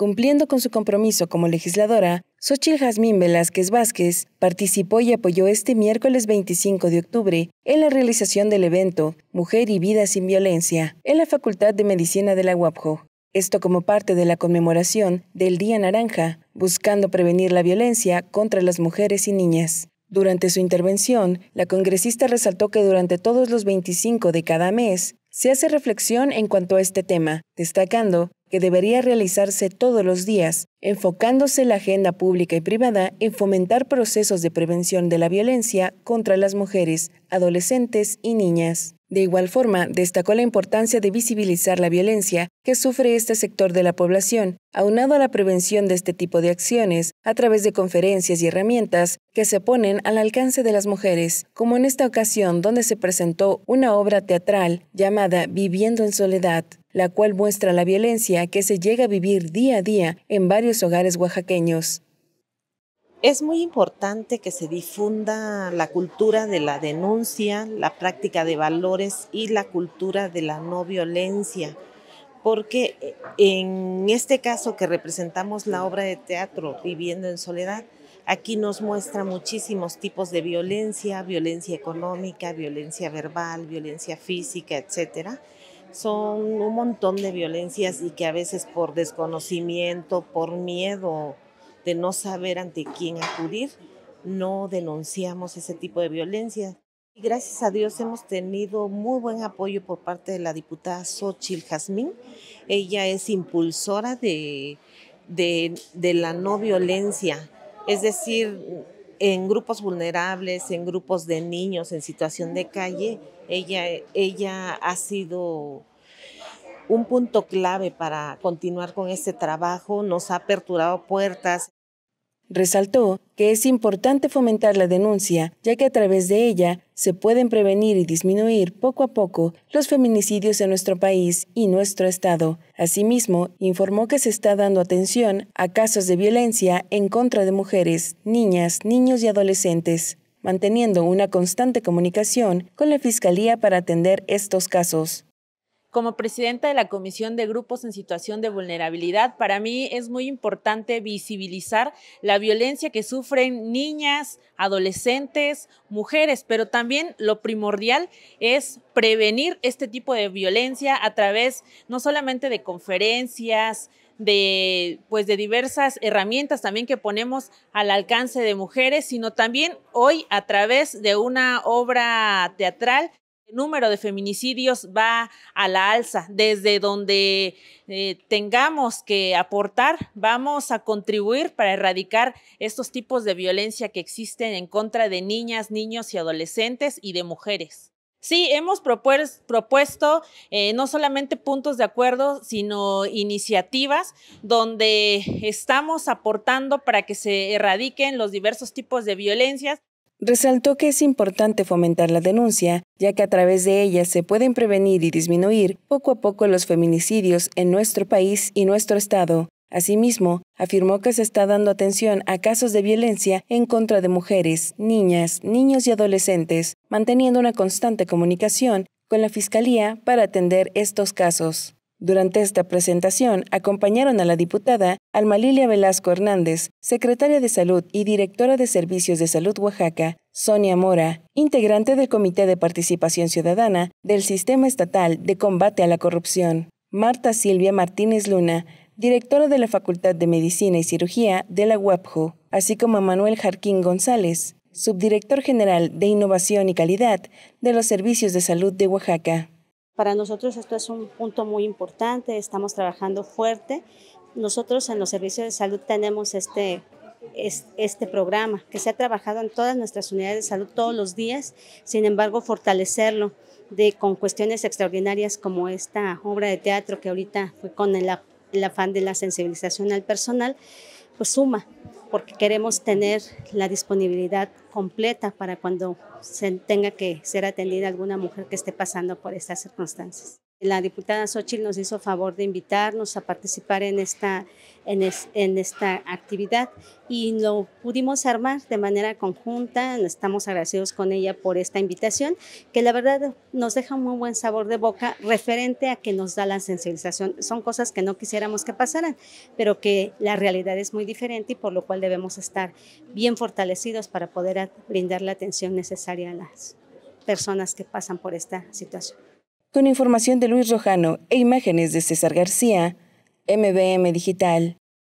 Cumpliendo con su compromiso como legisladora, Xochitl Jazmín Velázquez Vázquez participó y apoyó este miércoles 25 de octubre en la realización del evento Mujer y Vida sin Violencia en la Facultad de Medicina de la UAPJO. Esto como parte de la conmemoración del Día Naranja, buscando prevenir la violencia contra las mujeres y niñas. Durante su intervención, la congresista resaltó que durante todos los 25 de cada mes se hace reflexión en cuanto a este tema, destacando que debería realizarse todos los días, enfocándose la agenda pública y privada en fomentar procesos de prevención de la violencia contra las mujeres, adolescentes y niñas. De igual forma, destacó la importancia de visibilizar la violencia que sufre este sector de la población, aunado a la prevención de este tipo de acciones a través de conferencias y herramientas que se ponen al alcance de las mujeres, como en esta ocasión donde se presentó una obra teatral llamada Viviendo en Soledad, la cual muestra la violencia que se llega a vivir día a día en varios hogares oaxaqueños. Es muy importante que se difunda la cultura de la denuncia, la práctica de valores y la cultura de la no violencia, porque eh, en este caso que representamos la obra de teatro Viviendo en Soledad, aquí nos muestra muchísimos tipos de violencia, violencia económica, violencia verbal, violencia física, etcétera son un montón de violencias y que a veces por desconocimiento, por miedo de no saber ante quién acudir, no denunciamos ese tipo de violencia. Y gracias a Dios hemos tenido muy buen apoyo por parte de la diputada Xochil Jazmín. Ella es impulsora de, la no violencia, es decir, en grupos vulnerables, en grupos de niños en situación de calle, ella, ella ha sido un punto clave para continuar con este trabajo, nos ha aperturado puertas. Resaltó que es importante fomentar la denuncia, ya que a través de ella se pueden prevenir y disminuir poco a poco los feminicidios en nuestro país y nuestro Estado. Asimismo, informó que se está dando atención a casos de violencia en contra de mujeres, niñas, niños y adolescentes, manteniendo una constante comunicación con la Fiscalía para atender estos casos. Como presidenta de la Comisión de Grupos en Situación de Vulnerabilidad, para mí es muy importante visibilizar la violencia que sufren niñas, adolescentes, mujeres, pero también lo primordial es prevenir este tipo de violencia a través no solamente de conferencias, de pues de diversas herramientas también que ponemos al alcance de mujeres, sino también hoy a través de una obra teatral el número de feminicidios va a la alza. Desde donde eh, tengamos que aportar, vamos a contribuir para erradicar estos tipos de violencia que existen en contra de niñas, niños y adolescentes y de mujeres. Sí, hemos propuesto eh, no solamente puntos de acuerdo, sino iniciativas donde estamos aportando para que se erradiquen los diversos tipos de violencias. Resaltó que es importante fomentar la denuncia, ya que a través de ella se pueden prevenir y disminuir poco a poco los feminicidios en nuestro país y nuestro Estado. Asimismo, afirmó que se está dando atención a casos de violencia en contra de mujeres, niñas, niños y adolescentes, manteniendo una constante comunicación con la Fiscalía para atender estos casos. Durante esta presentación acompañaron a la diputada Almalilia Velasco Hernández, secretaria de Salud y directora de Servicios de Salud Oaxaca, Sonia Mora, integrante del Comité de Participación Ciudadana del Sistema Estatal de Combate a la Corrupción, Marta Silvia Martínez Luna, directora de la Facultad de Medicina y Cirugía de la UAPJU, así como a Manuel Jarquín González, subdirector general de Innovación y Calidad de los Servicios de Salud de Oaxaca. Para nosotros esto es un punto muy importante, estamos trabajando fuerte. Nosotros en los servicios de salud tenemos este, este programa que se ha trabajado en todas nuestras unidades de salud todos los días, sin embargo fortalecerlo de, con cuestiones extraordinarias como esta obra de teatro que ahorita fue con el, el afán de la sensibilización al personal, pues suma porque queremos tener la disponibilidad completa para cuando se tenga que ser atendida alguna mujer que esté pasando por estas circunstancias. La diputada Xochitl nos hizo favor de invitarnos a participar en esta, en, en, esta actividad y lo pudimos armar de manera conjunta. Estamos agradecidos con ella por esta invitación, que la verdad nos deja un muy buen sabor de boca referente a que nos da la sensibilización. Son cosas que no quisiéramos que pasaran, pero que la realidad es muy diferente y por lo cual debemos estar bien fortalecidos para poder brindar la atención necesaria a las personas que pasan por esta situación. Con información de Luis Rojano e imágenes de César García, MBM Digital.